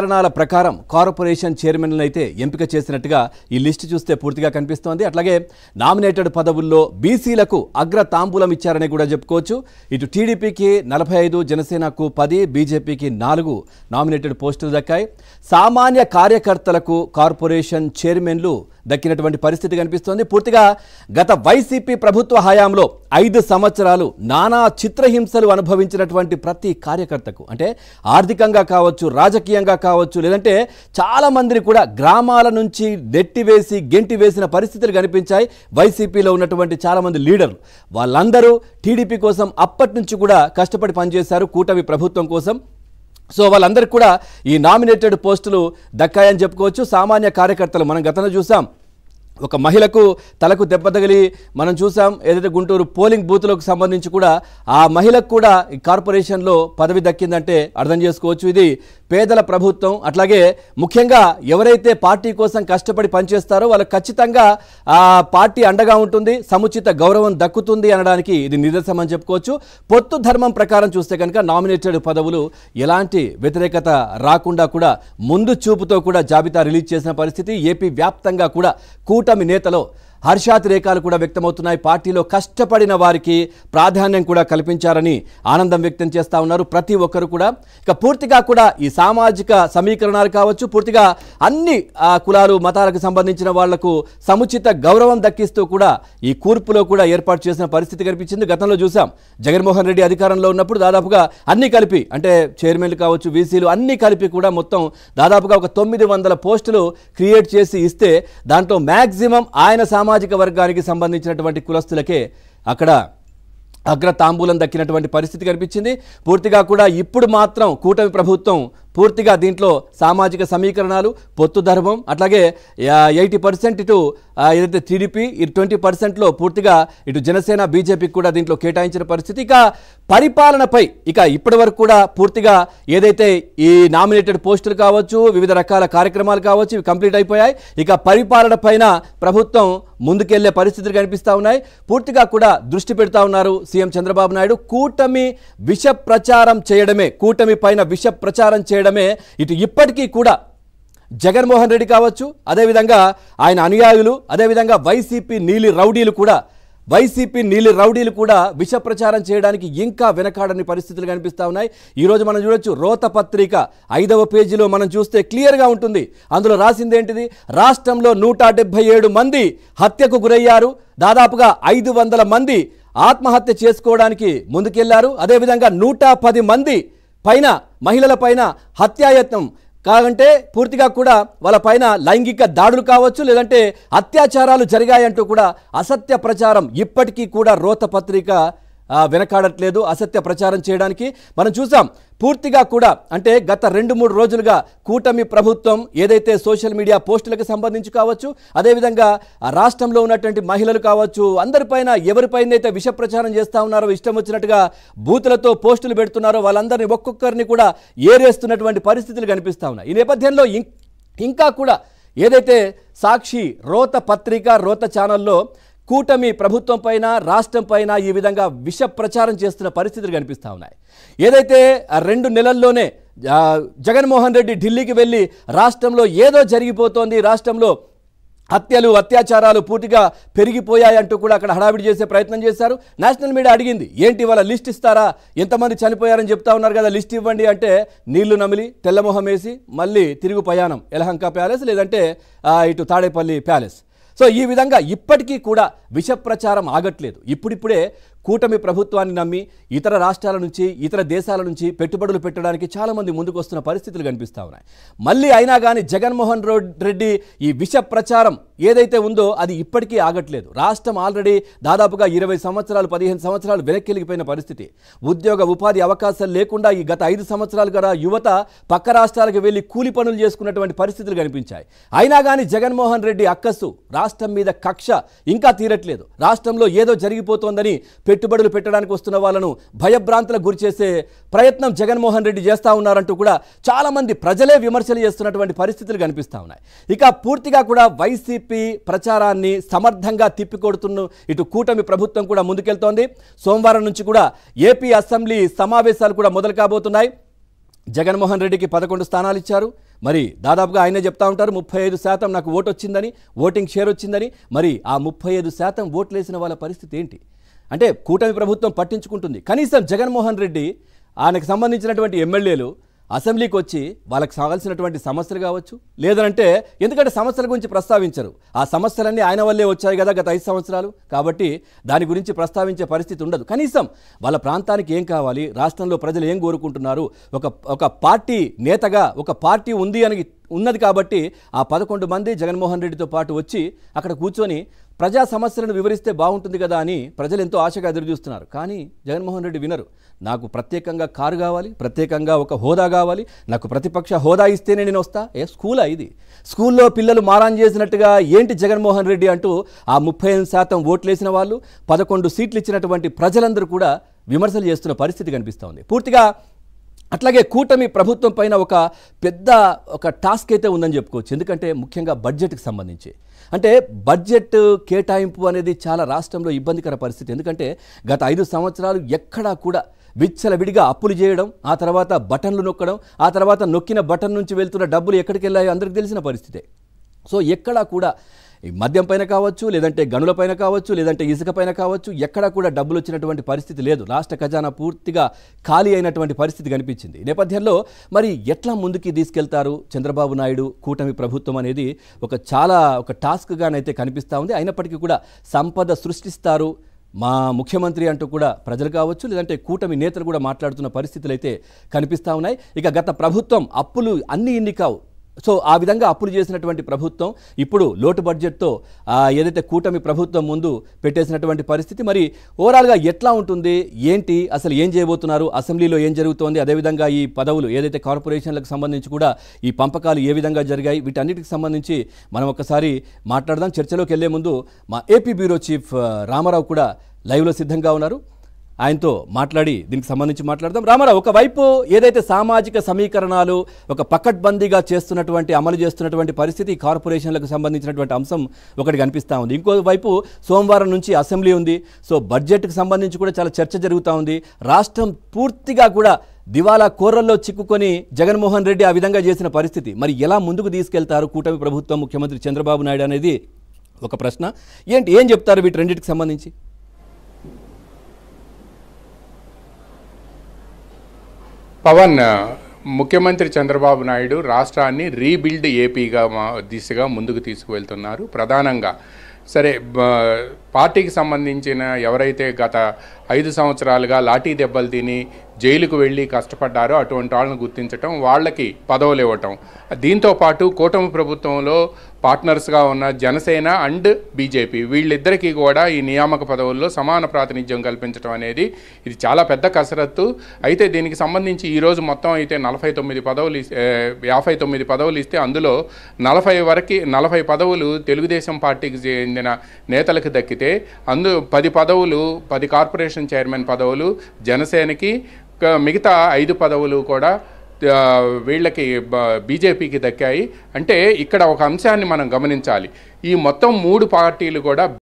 కారణాల ప్రకారం కార్పొరేషన్ చైర్మన్లను అయితే ఎంపిక చేసినట్టుగా ఈ లిస్టు చూస్తే పూర్తిగా కనిపిస్తోంది అట్లాగే నామినేటెడ్ పదవుల్లో బీసీలకు అగ్ర తాంబూలం ఇచ్చారని కూడా చెప్పుకోవచ్చు ఇటు టీడీపీకి నలభై ఐదు జనసేనకు పది బీజేపీకి నాలుగు నామినేటెడ్ పోస్టులు దక్కాయి సామాన్య కార్యకర్తలకు కార్పొరేషన్ చైర్మన్లు దక్కినటువంటి పరిస్థితి కనిపిస్తోంది పూర్తిగా గత వైసీపీ ప్రభుత్వ హయాంలో ఐదు సంవత్సరాలు నానా చిత్రహింసలు అనుభవించినటువంటి ప్రతి కార్యకర్తకు అంటే ఆర్థికంగా కావచ్చు రాజకీయంగా కావచ్చు లేదంటే చాలామందిని కూడా గ్రామాల నుంచి నెట్టివేసి గెంటి వేసిన పరిస్థితులు కనిపించాయి వైసీపీలో ఉన్నటువంటి చాలామంది లీడర్లు వాళ్ళందరూ టీడీపీ కోసం అప్పటి నుంచి కూడా కష్టపడి పనిచేశారు కూటమి ప్రభుత్వం కోసం సో వాళ్ళందరికీ కూడా ఈ నామినేటెడ్ పోస్టులు దక్కాయని చెప్పుకోవచ్చు సామాన్య కార్యకర్తలు మనం గతంలో చూసాం ఒక మహిళకు తలకు దెబ్బ తగిలి మనం చూసాం ఏదైతే గుంటూరు పోలింగ్ బూత్లకు సంబంధించి కూడా ఆ మహిళకు కూడా ఈ కార్పొరేషన్లో పదవి దక్కిందంటే అర్థం చేసుకోవచ్చు ఇది పేదల ప్రభుత్వం అట్లాగే ముఖ్యంగా ఎవరైతే పార్టీ కోసం కష్టపడి పనిచేస్తారో వాళ్ళకు ఖచ్చితంగా ఆ పార్టీ అండగా ఉంటుంది సముచిత గౌరవం దక్కుతుంది అనడానికి ఇది నిదర్శనం అని చెప్పుకోవచ్చు పొత్తు ధర్మం ప్రకారం చూస్తే కనుక నామినేటెడ్ పదవులు ఎలాంటి వ్యతిరేకత రాకుండా కూడా ముందు చూపుతో కూడా జాబితా రిలీజ్ చేసిన పరిస్థితి ఏపీ వ్యాప్తంగా కూడా కూటమి నేతలో హర్షాతిరేకాలు కూడా వ్యక్తమవుతున్నాయి పార్టీలో కష్టపడిన వారికి ప్రాధాన్యం కూడా కల్పించారని ఆనందం వ్యక్తం చేస్తూ ఉన్నారు ప్రతి ఒక్కరు కూడా ఇక పూర్తిగా కూడా ఈ సామాజిక సమీకరణాలు కావచ్చు పూర్తిగా అన్ని కులాలు మతాలకు సంబంధించిన వాళ్లకు సముచిత గౌరవం దక్కిస్తూ కూడా ఈ కూర్పులో కూడా ఏర్పాటు చేసిన పరిస్థితి కనిపించింది గతంలో చూసాం జగన్మోహన్ రెడ్డి అధికారంలో ఉన్నప్పుడు దాదాపుగా అన్ని కలిపి అంటే చైర్మన్లు కావచ్చు వీసీలు అన్ని కలిపి కూడా మొత్తం దాదాపుగా ఒక తొమ్మిది వందల పోస్టులు క్రియేట్ చేసి ఇస్తే దాంట్లో మ్యాక్సిమం ఆయన సామాజిక సామాజిక వర్గానికి సంబంధించినటువంటి కులస్తులకే అక్కడ అగ్ర తాంబూలం దక్కినటువంటి పరిస్థితి కనిపించింది పూర్తిగా కూడా ఇప్పుడు మాత్రం కూటమి ప్రభుత్వం పూర్తిగా దీంట్లో సామాజిక సమీకరణాలు పొత్తు ధర్మం అట్లాగే ఎయిటీ పర్సెంట్ ఇటు ఏదైతే టీడీపీ ఇటు ట్వంటీ పర్సెంట్లో పూర్తిగా ఇటు జనసేన బీజేపీకి కూడా దీంట్లో కేటాయించిన పరిస్థితి ఇక పరిపాలనపై ఇక ఇప్పటి వరకు కూడా పూర్తిగా ఏదైతే ఈ నామినేటెడ్ పోస్టులు కావచ్చు వివిధ రకాల కార్యక్రమాలు కావచ్చు ఇవి కంప్లీట్ అయిపోయాయి ఇక పరిపాలన పైన ప్రభుత్వం ముందుకెళ్లే పరిస్థితులు కనిపిస్తూ ఉన్నాయి పూర్తిగా కూడా దృష్టి పెడతా ఉన్నారు సీఎం చంద్రబాబు నాయుడు కూటమి విష ప్రచారం చేయడమే కూటమి పైన విష ప్రచారం చేయడం చేయడమే ఇటు ఇప్పటికీ కూడా జగన్మోహన్ రెడ్డి కావచ్చు అదేవిధంగా ఆయన అనుయాయులు అదేవిధంగా వైసీపీ నీలి రౌడీలు కూడా వైసీపీ నీలి రౌడీలు కూడా విష ప్రచారం చేయడానికి ఇంకా వెనకాడని పరిస్థితులు కనిపిస్తూ ఉన్నాయి ఈరోజు మనం చూడొచ్చు రోత పత్రిక ఐదవ పేజీలో మనం చూస్తే క్లియర్గా ఉంటుంది అందులో రాసింది ఏంటిది రాష్ట్రంలో నూట మంది హత్యకు గురయ్యారు దాదాపుగా ఐదు మంది ఆత్మహత్య చేసుకోవడానికి ముందుకెళ్లారు అదేవిధంగా నూట మంది పైన మహిళలపైన హత్యాయత్నం కాగంటే పూర్తిగా కూడా వాళ్ళ పైన లైంగిక దాడులు కావచ్చు లేదంటే అత్యాచారాలు జరిగాయంటూ కూడా అసత్య ప్రచారం ఇప్పటికీ కూడా రోత పత్రిక వెనకాడట్లేదు అసత్య ప్రచారం చేయడానికి మనం చూసాం పూర్తిగా కూడా అంటే గత రెండు మూడు రోజులుగా కూటమి ప్రభుత్వం ఏదైతే సోషల్ మీడియా పోస్టులకు సంబంధించి కావచ్చు అదేవిధంగా రాష్ట్రంలో ఉన్నటువంటి మహిళలు కావచ్చు అందరిపైన ఎవరిపైన అయితే విష ప్రచారం చేస్తూ ఉన్నారో ఇష్టం వచ్చినట్టుగా బూతులతో పోస్టులు పెడుతున్నారో వాళ్ళందరినీ ఒక్కొక్కరిని కూడా ఏరేస్తున్నటువంటి పరిస్థితులు కనిపిస్తూ ఉన్నాయి ఈ నేపథ్యంలో ఇంకా కూడా ఏదైతే సాక్షి రోత పత్రిక రోత ఛానల్లో కూటమి ప్రభుత్వం పైన రాష్ట్రం పైన ఈ విధంగా విష ప్రచారం చేస్తున్న పరిస్థితులు కనిపిస్తూ ఉన్నాయి ఏదైతే రెండు నెలల్లోనే జగన్మోహన్ రెడ్డి ఢిల్లీకి వెళ్ళి రాష్ట్రంలో ఏదో జరిగిపోతోంది రాష్ట్రంలో హత్యలు అత్యాచారాలు పూర్తిగా పెరిగిపోయాయంటూ కూడా అక్కడ హడావిడి చేసే ప్రయత్నం చేశారు నేషనల్ మీడియా అడిగింది ఏంటి వాళ్ళ లిస్ట్ ఇస్తారా ఎంతమంది చనిపోయారని చెప్తా ఉన్నారు కదా లిస్ట్ ఇవ్వండి అంటే నీళ్లు నమిలి తెల్లమొహం వేసి మళ్ళీ తిరుగు ప్రయాణం యలహంక ప్యాలెస్ లేదంటే ఇటు తాడేపల్లి ప్యాలెస్ సో ఈ విధంగా ఇప్పటికీ కూడా విష ప్రచారం ఆగట్లేదు ఇప్పుడిప్పుడే కూటమి ప్రభుత్వాన్ని నమ్మి ఇతర రాష్ట్రాల నుంచి ఇతర దేశాల నుంచి పెట్టుబడులు పెట్టడానికి చాలామంది ముందుకు వస్తున్న పరిస్థితులు కనిపిస్తూ ఉన్నాయి మళ్ళీ అయినా కానీ జగన్మోహన్ రెడ్డి ఈ విష ప్రచారం ఏదైతే ఉందో అది ఇప్పటికీ ఆగట్లేదు రాష్ట్రం ఆల్రెడీ దాదాపుగా ఇరవై సంవత్సరాలు పదిహేను సంవత్సరాలు వెనక్కిలిగిపోయిన పరిస్థితి ఉద్యోగ ఉపాధి అవకాశాలు లేకుండా ఈ గత ఐదు సంవత్సరాలు కూడా యువత పక్క రాష్ట్రాలకు వెళ్ళి కూలి పనులు చేసుకున్నటువంటి పరిస్థితులు కనిపించాయి అయినా కానీ జగన్మోహన్ రెడ్డి అక్కస్సు రాష్ట్రం మీద కక్ష ఇంకా తీరట్లేదు రాష్ట్రంలో ఏదో జరిగిపోతోందని పెట్టుబడులు పెట్టడానికి వస్తున్న వాళ్ళను భయభ్రాంతులకు గురి చేసే ప్రయత్నం జగన్మోహన్ రెడ్డి చేస్తూ ఉన్నారంటూ కూడా చాలామంది ప్రజలే విమర్శలు చేస్తున్నటువంటి పరిస్థితులు కనిపిస్తూ ఉన్నాయి ఇక పూర్తిగా కూడా వైసీపీ ప్రచారాన్ని సమర్థంగా తిప్పికొడుతున్న ఇటు కూటమి ప్రభుత్వం కూడా ముందుకెళ్తోంది సోమవారం నుంచి కూడా ఏపీ అసెంబ్లీ సమావేశాలు కూడా మొదలు కాబోతున్నాయి జగన్మోహన్ రెడ్డికి పదకొండు స్థానాలు ఇచ్చారు మరి దాదాపుగా ఆయనే చెప్తా ఉంటారు ముప్పై ఐదు శాతం నాకు ఓటు వచ్చిందని ఓటింగ్ షేర్ వచ్చిందని మరి ఆ ముప్పై ఐదు శాతం ఓట్లేసిన వాళ్ళ పరిస్థితి ఏంటి అంటే కూటమి ప్రభుత్వం పట్టించుకుంటుంది కనీసం జగన్మోహన్ రెడ్డి ఆయనకు సంబంధించినటువంటి ఎమ్మెల్యేలు అసెంబ్లీకి వచ్చి వాళ్ళకి కావాల్సినటువంటి సమస్యలు కావచ్చు లేదంటే ఎందుకంటే సమస్యల గురించి ప్రస్తావించరు ఆ సమస్యలన్నీ ఆయన వల్లే వచ్చాయి కదా గత ఐదు సంవత్సరాలు కాబట్టి దాని గురించి ప్రస్తావించే పరిస్థితి ఉండదు కనీసం వాళ్ళ ప్రాంతానికి ఏం కావాలి రాష్ట్రంలో ప్రజలు ఏం కోరుకుంటున్నారు ఒక ఒక పార్టీ నేతగా ఒక పార్టీ ఉంది అని ఉన్నది కాబట్టి ఆ పదకొండు మంది జగన్మోహన్ రెడ్డితో పాటు వచ్చి అక్కడ కూర్చొని ప్రజా సమస్యలను వివరిస్తే బాగుంటుంది కదా అని ప్రజలు ఎంతో ఆశగా ఎదురుచూస్తున్నారు కానీ జగన్మోహన్ రెడ్డి వినరు నాకు ప్రత్యేకంగా కారు కావాలి ప్రత్యేకంగా ఒక హోదా కావాలి నాకు ప్రతిపక్ష హోదా ఇస్తేనే నేను వస్తా ఏ స్కూలా ఇది స్కూల్లో పిల్లలు మారాన్ చేసినట్టుగా ఏంటి జగన్మోహన్ రెడ్డి అంటూ ఆ ముప్పై ఐదు శాతం ఓట్లేసిన వాళ్ళు పదకొండు సీట్లు ఇచ్చినటువంటి ప్రజలందరూ కూడా విమర్శలు చేస్తున్న పరిస్థితి కనిపిస్తూ ఉంది పూర్తిగా అట్లాగే కూటమి ప్రభుత్వం పైన ఒక పెద్ద ఒక టాస్క్ అయితే ఉందని చెప్పుకోవచ్చు ఎందుకంటే ముఖ్యంగా బడ్జెట్కి సంబంధించి అంటే బడ్జెట్ కేటాయింపు అనేది చాలా రాష్ట్రంలో ఇబ్బందికర పరిస్థితి ఎందుకంటే గత ఐదు సంవత్సరాలు ఎక్కడా కూడా విచ్చలవిడిగా అప్పులు చేయడం ఆ తర్వాత బటన్లు నొక్కడం ఆ తర్వాత నొక్కిన బటన్ నుంచి వెళ్తున్న డబ్బులు ఎక్కడికి వెళ్ళాయో అందరికి తెలిసిన పరిస్థితే సో ఎక్కడా కూడా ఈ మద్యం పైన కావచ్చు లేదంటే గనులపైన కావచ్చు లేదంటే ఇసుకపైన కావచ్చు ఎక్కడా కూడా డబ్బులు వచ్చినటువంటి పరిస్థితి లేదు రాష్ట్ర ఖజానా పూర్తిగా ఖాళీ అయినటువంటి పరిస్థితి కనిపించింది నేపథ్యంలో మరి ఎట్లా ముందుకి తీసుకెళ్తారు చంద్రబాబు నాయుడు కూటమి ప్రభుత్వం అనేది ఒక చాలా ఒక టాస్క్గానైతే కనిపిస్తూ ఉంది అయినప్పటికీ కూడా సంపద సృష్టిస్తారు మా ముఖ్యమంత్రి అంటూ కూడా ప్రజలు కావచ్చు లేదంటే కూటమి నేతలు కూడా మాట్లాడుతున్న పరిస్థితులు అయితే కనిపిస్తూ ఉన్నాయి ఇక గత ప్రభుత్వం అప్పులు అన్ని ఇన్ని కావు సో ఆ విధంగా అప్పులు చేసినటువంటి ప్రభుత్వం ఇప్పుడు లోటు బడ్జెట్తో ఏదైతే కూటమి ప్రభుత్వం ముందు పెట్టేసినటువంటి పరిస్థితి మరి ఓవరాల్గా ఎట్లా ఉంటుంది ఏంటి అసలు ఏం చేయబోతున్నారు అసెంబ్లీలో ఏం జరుగుతోంది అదేవిధంగా ఈ పదవులు ఏదైతే కార్పొరేషన్లకు సంబంధించి కూడా ఈ పంపకాలు ఏ విధంగా జరిగాయి వీటన్నిటికి సంబంధించి మనం ఒకసారి మాట్లాడదాం చర్చలోకి వెళ్లే ముందు మా ఏపీ బ్యూరో చీఫ్ రామారావు కూడా లైవ్లో సిద్ధంగా ఉన్నారు ఆయనతో మాట్లాడి దీనికి సంబంధించి మాట్లాడదాం రామారావు ఒకవైపు ఏదైతే సామాజిక సమీకరణాలు ఒక పకడ్బందీగా చేస్తున్నటువంటి అమలు చేస్తున్నటువంటి పరిస్థితి కార్పొరేషన్లకు సంబంధించినటువంటి అంశం ఒకటి కనిపిస్తూ ఉంది ఇంకోవైపు సోమవారం నుంచి అసెంబ్లీ ఉంది సో బడ్జెట్కి సంబంధించి కూడా చాలా చర్చ జరుగుతూ ఉంది రాష్ట్రం పూర్తిగా కూడా దివాలా కోరల్లో చిక్కుకొని జగన్మోహన్ రెడ్డి ఆ విధంగా చేసిన పరిస్థితి మరి ఎలా ముందుకు తీసుకెళ్తారు కూటమి ప్రభుత్వం ముఖ్యమంత్రి చంద్రబాబు నాయుడు అనేది ఒక ప్రశ్న ఏంటి ఏం చెప్తారు వీటి రెండింటికి సంబంధించి పవన్ ముఖ్యమంత్రి చంద్రబాబు నాయుడు రాష్ట్రాన్ని రీబిల్డ్ ఏపీగా దిశగా ముందుకు తీసుకువెళ్తున్నారు ప్రధానంగా సరే పార్టీకి సంబంధించిన ఎవరైతే గత ఐదు సంవత్సరాలుగా లాఠీ దెబ్బలు తిని జైలుకు వెళ్ళి కష్టపడ్డారో అటువంటి వాళ్ళను గుర్తించటం వాళ్ళకి పదవులు ఇవ్వటం దీంతోపాటు కూటమి ప్రభుత్వంలో పార్ట్నర్స్గా ఉన్న జనసేన అండ్ బీజేపీ వీళ్ళిద్దరికీ కూడా ఈ నియామక పదవుల్లో సమాన ప్రాతినిధ్యం కల్పించడం అనేది ఇది చాలా పెద్ద కసరత్తు అయితే దీనికి సంబంధించి ఈరోజు మొత్తం అయితే నలభై తొమ్మిది పదవులు యాభై తొమ్మిది పదవులు ఇస్తే అందులో నలభై వరకు నలభై పదవులు తెలుగుదేశం పార్టీకి చెందిన నేతలకు దక్కితే అందు పది పదవులు పది కార్పొరేషన్ చైర్మన్ పదవులు జనసేనకి మిగతా ఐదు పదవులు కూడా వీళ్ళకి బీజేపీకి దక్కాయి అంటే ఇక్కడ ఒక అంశాన్ని మనం గమనించాలి ఈ మొత్తం మూడు పార్టీలు కూడా